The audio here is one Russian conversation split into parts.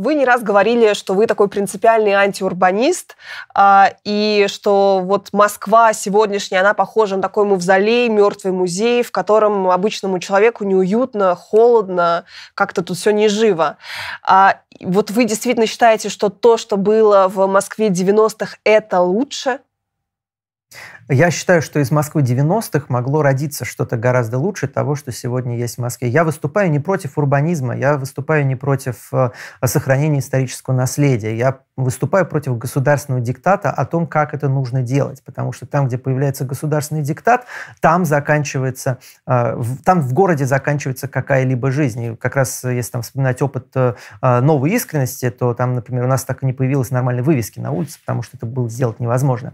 Вы не раз говорили, что вы такой принципиальный антиурбанист, а, и что вот Москва сегодняшняя, она похожа на такой мавзолей, мертвый музей, в котором обычному человеку неуютно, холодно, как-то тут все не живо. А, вот вы действительно считаете, что то, что было в Москве 90-х, это лучше? Я считаю, что из Москвы 90-х могло родиться что-то гораздо лучше того, что сегодня есть в Москве. Я выступаю не против урбанизма, я выступаю не против э, сохранения исторического наследия, я выступаю против государственного диктата о том, как это нужно делать, потому что там, где появляется государственный диктат, там заканчивается, э, там в городе заканчивается какая-либо жизнь. И как раз э, если там вспоминать опыт новой искренности, то там, например, у нас так и не появилось нормальной вывески на улице, потому что это было сделать невозможно.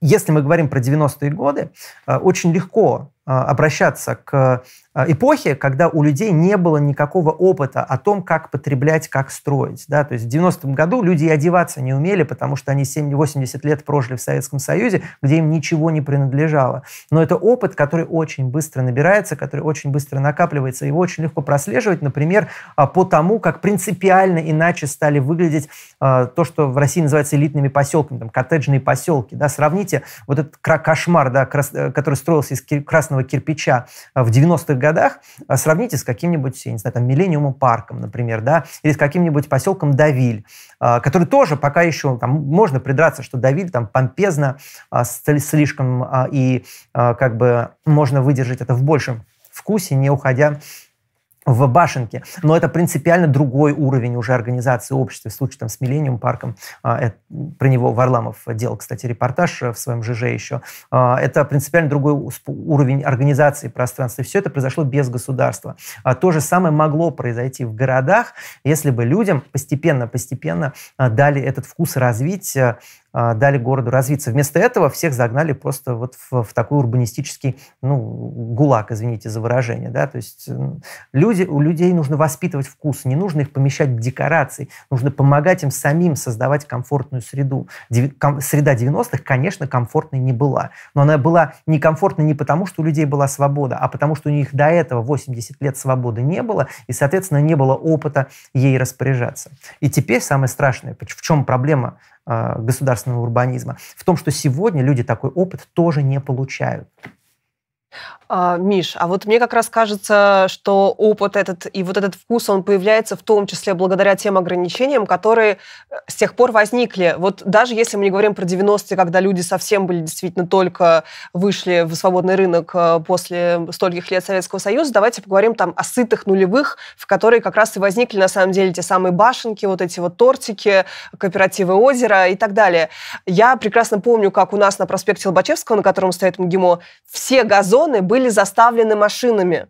Если мы говорим про 90-е годы, э, очень легко а, обращаться к а, эпохе, когда у людей не было никакого опыта о том, как потреблять, как строить. Да? То есть в 90-м году люди и одеваться не умели, потому что они 70-80 лет прожили в Советском Союзе, где им ничего не принадлежало. Но это опыт, который очень быстро набирается, который очень быстро накапливается. Его очень легко прослеживать, например, а, по тому, как принципиально иначе стали выглядеть то, что в России называется элитными поселками, там, коттеджные поселки. Да? Сравните вот этот кошмар, да, э, который строился из красного красного кирпича э, в 90-х годах э, сравните с каким-нибудь, я не знаю, там, Миллениумом парком, например, да, или с каким-нибудь поселком Давиль, э, который тоже пока еще, там, можно придраться, что Давиль там помпезно слишком и как бы можно выдержать это в большем вкусе, не уходя в башенке. Но это принципиально другой уровень уже организации общества. В случае там, с Миллениум парком, а, про него Варламов делал, кстати, репортаж э, в своем ЖЖ еще, а, это принципиально другой уровень организации пространства. И все это произошло без государства. А то же самое могло произойти в городах, если бы людям постепенно-постепенно дали этот вкус развить э, а, дали городу развиться. Вместо этого всех загнали просто вот в, в такой урбанистический, ну, гулаг, извините за выражение, да, то есть люди, у людей нужно воспитывать вкус, не нужно их помещать в декорации, нужно помогать им самим создавать комфортную среду. среда 90-х, конечно, комфортной не была, но она была некомфортной не потому, что у людей была свобода, а потому, что у них до этого 80 лет свободы не было, и, соответственно, не было опыта ей распоряжаться. И теперь самое страшное, в чем проблема а, государственного урбанизма, в том, что сегодня люди такой опыт тоже не получают. А, Миш, а вот мне как раз кажется, что опыт этот и вот этот вкус, он появляется в том числе благодаря тем ограничениям, которые э, с тех пор возникли. Вот даже если мы не говорим про 90-е, когда люди совсем были действительно только вышли в свободный рынок э, после стольких лет Советского Союза, давайте поговорим там о сытых нулевых, в которые как раз и возникли на самом деле те самые башенки, вот эти вот тортики, кооперативы озера и так далее. Я прекрасно помню, как у нас на проспекте Лобачевского, на котором стоит МГИМО, все газоны зоны были заставлены машинами.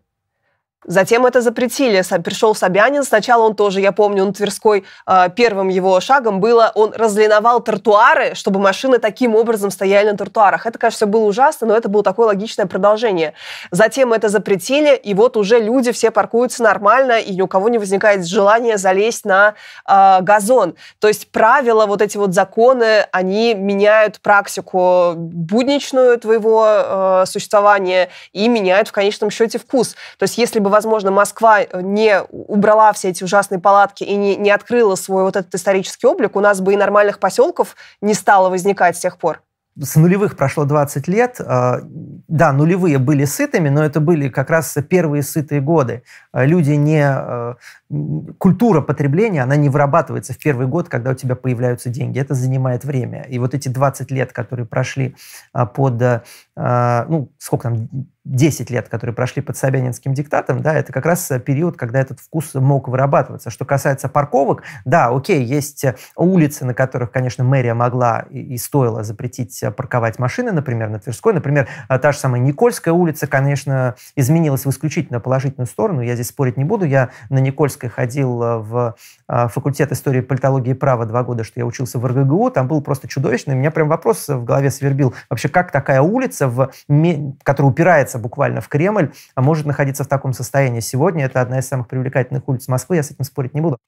Затем это запретили. Пришел Собянин. Сначала он тоже, я помню, он Тверской, а, первым его шагом было, он разлиновал тротуары, чтобы машины таким образом стояли на тротуарах. Это, конечно, все было ужасно, но это было такое логичное продолжение. Затем это запретили, и вот уже люди все паркуются нормально, и ни у кого не возникает желания залезть на э, газон. То есть правила, вот эти вот законы, они меняют практику будничную твоего э, существования и меняют в конечном счете вкус. То есть если бы бы, возможно, Москва э, не убрала все эти ужасные палатки и не, не открыла свой вот этот исторический облик, у нас бы и нормальных поселков не стало возникать с тех пор с нулевых прошло 20 лет. Э, да, нулевые были сытыми, но это были как раз первые сытые годы. Э, люди не... Культура потребления, она не вырабатывается в первый год, когда у тебя появляются деньги. Это занимает время. И вот эти 20 лет, которые прошли под... Ну, сколько там? 10 лет, которые прошли под Собянинским диктатом, да, это как раз э, период, когда этот вкус мог вырабатываться. Что касается парковок, да, окей, есть э, улицы, на которых, конечно, мэрия могла и, стоила запретить э, парковать машины, например, на Тверской. Например, та же самая Никольская улица, конечно, изменилась в исключительно положительную сторону. Я здесь спорить не буду. Я на Никольской ходил в факультет истории, политологии и права два года, что я учился в РГГУ. Там был просто чудовищный. У меня прям вопрос в голове свербил. Вообще, как такая улица, в, которая упирается врывается буквально в Кремль, а может находиться в таком состоянии. Сегодня это одна из самых привлекательных улиц Москвы, я с этим спорить не буду.